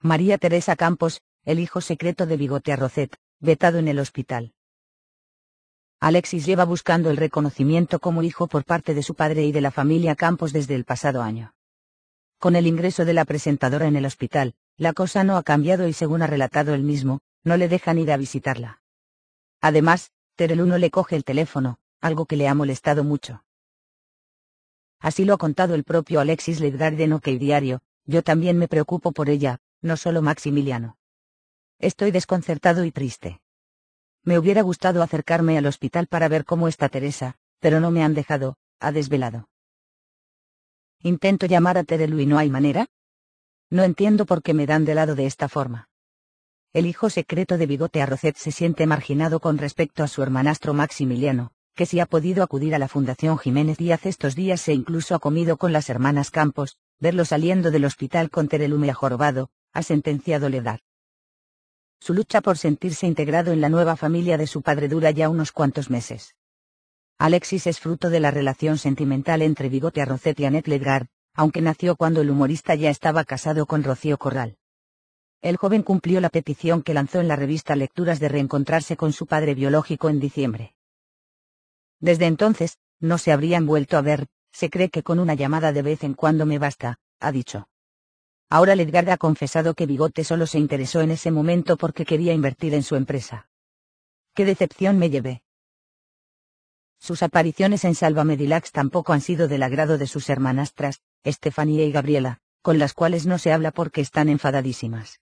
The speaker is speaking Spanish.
María Teresa Campos, el hijo secreto de Bigote Arrocet, vetado en el hospital. Alexis lleva buscando el reconocimiento como hijo por parte de su padre y de la familia Campos desde el pasado año. Con el ingreso de la presentadora en el hospital, la cosa no ha cambiado y según ha relatado él mismo, no le dejan ir a visitarla. Además, Tereluno no le coge el teléfono, algo que le ha molestado mucho. Así lo ha contado el propio Alexis de OK Diario, yo también me preocupo por ella, no solo Maximiliano. Estoy desconcertado y triste. Me hubiera gustado acercarme al hospital para ver cómo está Teresa, pero no me han dejado, ha desvelado. Intento llamar a Terelu y no hay manera. No entiendo por qué me dan de lado de esta forma. El hijo secreto de Bigote Arrocet se siente marginado con respecto a su hermanastro Maximiliano, que si ha podido acudir a la Fundación Jiménez Díaz estos días e incluso ha comido con las hermanas Campos, verlo saliendo del hospital con Terelu me jorobado, ha sentenciado Ledar. Su lucha por sentirse integrado en la nueva familia de su padre dura ya unos cuantos meses. Alexis es fruto de la relación sentimental entre Bigote Arrocet y Annette Legard, aunque nació cuando el humorista ya estaba casado con Rocío Corral. El joven cumplió la petición que lanzó en la revista Lecturas de reencontrarse con su padre biológico en diciembre. Desde entonces, no se habrían vuelto a ver, se cree que con una llamada de vez en cuando me basta, ha dicho. Ahora Ledgard ha confesado que Bigote solo se interesó en ese momento porque quería invertir en su empresa. ¡Qué decepción me llevé! Sus apariciones en Salva Dilax tampoco han sido del agrado de sus hermanastras, Estefanía y Gabriela, con las cuales no se habla porque están enfadadísimas.